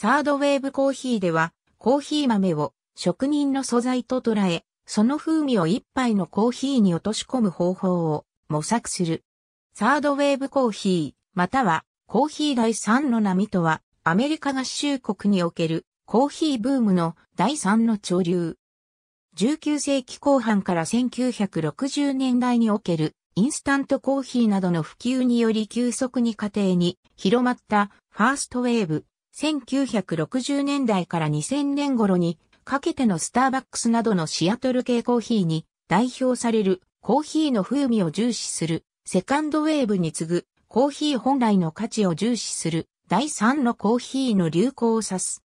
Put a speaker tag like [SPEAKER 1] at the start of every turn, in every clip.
[SPEAKER 1] サードウェーブコーヒーでは、コーヒー豆を職人の素材と捉え、その風味を一杯のコーヒーに落とし込む方法を模索する。サードウェーブコーヒー、またはコーヒー第3の波とは、アメリカ合衆国におけるコーヒーブームの第3の潮流。19世紀後半から1960年代におけるインスタントコーヒーなどの普及により急速に家庭に広まったファーストウェーブ1960年代から2000年頃にかけてのスターバックスなどのシアトル系コーヒーに代表されるコーヒーの風味を重視するセカンドウェーブに次ぐコーヒー本来の価値を重視する第3のコーヒーの流行を指す。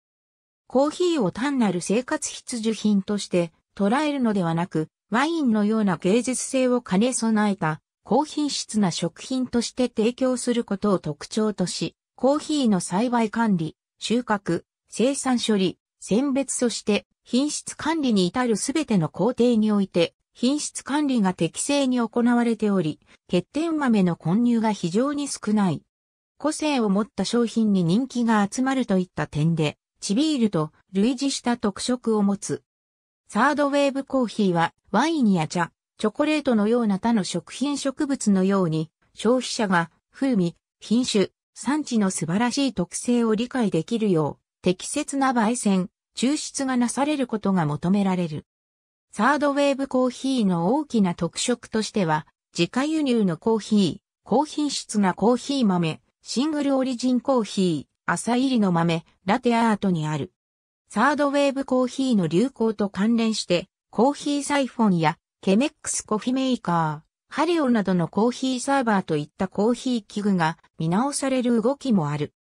[SPEAKER 1] コーヒーを単なる生活必需品として捉えるのではなく、ワインのような芸術性を兼ね備えた高品質な食品として提供することを特徴とし、コーヒーの栽培管理、収穫、生産処理、選別そして品質管理に至るすべての工程において品質管理が適正に行われており、欠点豆の混入が非常に少ない。個性を持った商品に人気が集まるといった点で、チビールと類似した特色を持つ。サードウェーブコーヒーはワインや茶、チョコレートのような他の食品植物のように消費者が風味、品種、産地の素晴らしい特性を理解できるよう、適切な焙煎、抽出がなされることが求められる。サードウェーブコーヒーの大きな特色としては、自家輸入のコーヒー、高品質なコーヒー豆、シングルオリジンコーヒー、朝入りの豆、ラテアートにある。サードウェーブコーヒーの流行と関連して、コーヒーサイフォンやケメックスコフィメーカー、ハリオなどのコーヒーサーバーといったコーヒー器具が見直される動きもある。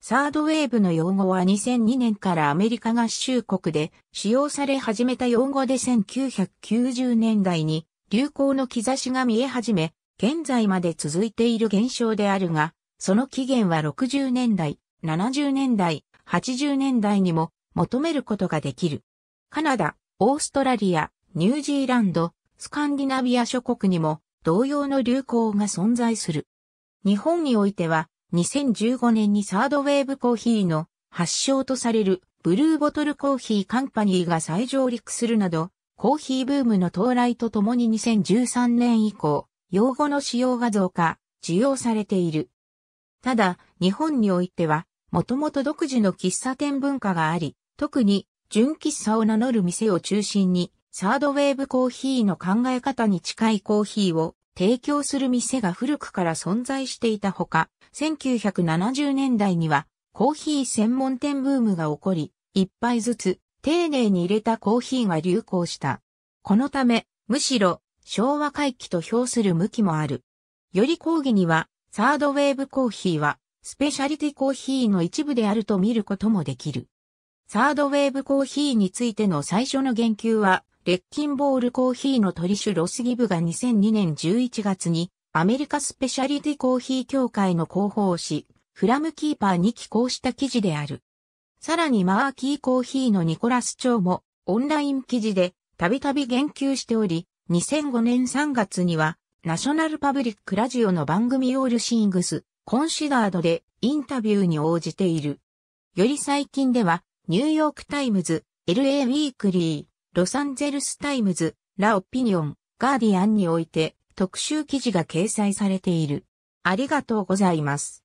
[SPEAKER 1] サードウェーブの用語は2002年からアメリカ合衆国で使用され始めた用語で1990年代に流行の兆しが見え始め、現在まで続いている現象であるが、その起源は60年代、70年代、80年代にも求めることができる。カナダ、オーストラリア、ニュージーランド、スカンディナビア諸国にも同様の流行が存在する。日本においては、2015年にサードウェーブコーヒーの発祥とされるブルーボトルコーヒーカンパニーが再上陸するなど、コーヒーブームの到来とともに2013年以降、用語の使用が増加、需要されている。ただ、日本においては、もともと独自の喫茶店文化があり、特に純喫茶を名乗る店を中心にサードウェーブコーヒーの考え方に近いコーヒーを提供する店が古くから存在していたほか、1970年代にはコーヒー専門店ブームが起こり、一杯ずつ丁寧に入れたコーヒーが流行した。このため、むしろ昭和回帰と評する向きもある。より講義には、サードウェーブコーヒーはスペシャリティコーヒーの一部であると見ることもできる。サードウェーブコーヒーについての最初の言及は、レッキンボールコーヒーの取シュ・ロスギブが2002年11月にアメリカスペシャリティコーヒー協会の広報誌フラムキーパーに寄稿した記事である。さらにマーキーコーヒーのニコラス長もオンライン記事でたびたび言及しており、2005年3月にはナショナルパブリックラジオの番組オールシングスコンシダードでインタビューに応じている。より最近ではニューヨークタイムズ、LA ウィークリー、ロサンゼルスタイムズ、ラオピニオン、ガーディアンにおいて特集記事が掲載されている。ありがとうございます。